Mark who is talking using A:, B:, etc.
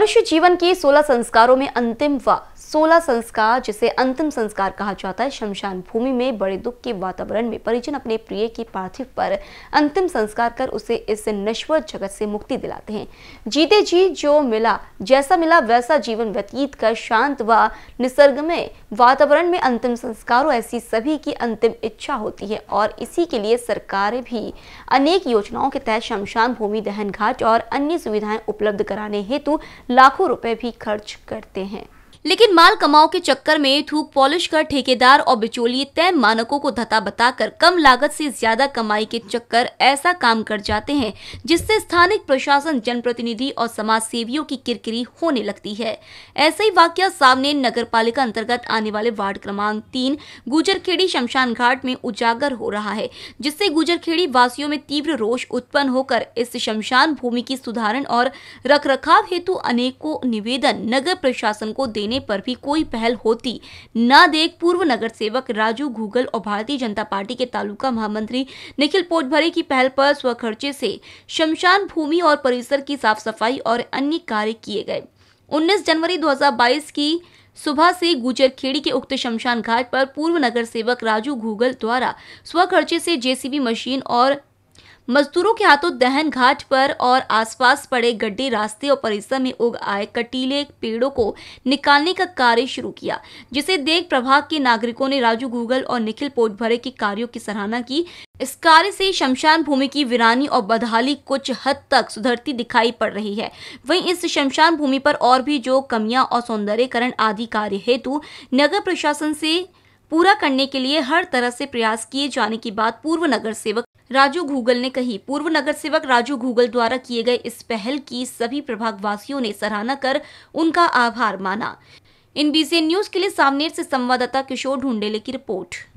A: मनुष्य जीवन के सोलह संस्कारों में अंतिम व सोलह संस्कार जिसे अंतिम संस्कार कहा जाता है शमशान भूमि में बड़े दुख के वातावरण में परिजन अपने प्रिय के पार्थिव पर अंतिम संस्कार कर उसे इस नश्वर जगत से मुक्ति दिलाते हैं जीते जी जो मिला जैसा मिला वैसा जीवन व्यतीत कर शांत व निसर्गमय वातावरण में अंतिम संस्कार ऐसी सभी की अंतिम इच्छा होती है और इसी के लिए सरकार भी अनेक योजनाओं के तहत शमशान भूमि दहन घाट और अन्य सुविधाएं उपलब्ध कराने हेतु लाखों रुपए भी खर्च करते हैं लेकिन माल कमाओ के चक्कर में थूक पॉलिश कर ठेकेदार और बिचौलिए तय मानकों को धता बताकर कम लागत से ज्यादा कमाई के चक्कर ऐसा काम कर जाते हैं जिससे स्थानीय प्रशासन जनप्रतिनिधि और समाज सेवियों की किरकिरी होने लगती है ऐसे ही वाक्य सामने नगर पालिका अंतर्गत आने वाले वार्ड क्रमांक तीन गुजरखेड़ी शमशान घाट में उजागर हो रहा है जिससे गुजरखेड़ी वासियों में तीव्र रोष उत्पन्न होकर इस शमशान भूमि की सुधारण और रख हेतु अनेकों निवेदन नगर प्रशासन को देने देने पर भी कोई पहल होती न देख पूर्व नगर सेवक राजू घूगल और भारतीय जनता पार्टी के तालुका महामंत्री निखिल पोटभरे की पहल पर स्वखर्चे से शमशान भूमि और परिसर की साफ सफाई और अन्य कार्य किए गए 19 जनवरी 2022 की सुबह से गुजरखेड़ी के उक्त शमशान घाट पर पूर्व नगर सेवक राजू घूगल द्वारा स्वखर्चे से जेसीबी मशीन और मजदूरों के हाथों दहन घाट पर और आसपास पड़े गड्ढे रास्ते और परिसर में उग आए कटीले पेड़ों को निकालने का कार्य शुरू किया जिसे देख प्रभाग के नागरिकों ने राजू गूगल और निखिल पोटभरे के कार्यों की सराहना की इस कार्य से शमशान भूमि की वीरानी और बदहाली कुछ हद तक सुधरती दिखाई पड़ रही है वहीं इस शमशान भूमि पर और भी जो कमियां और सौंदर्यकरण आदि कार्य हेतु नगर प्रशासन से पूरा करने के लिए हर तरह से प्रयास किए जाने की बात पूर्व नगर सेवक राजू घूगल ने कही पूर्व नगर सेवक राजू घूगल द्वारा किए गए इस पहल की सभी प्रभाग वासियों ने सराहना कर उनका आभार माना इन बीसी न्यूज के लिए सामनेर से संवाददाता किशोर ढूंढेले की रिपोर्ट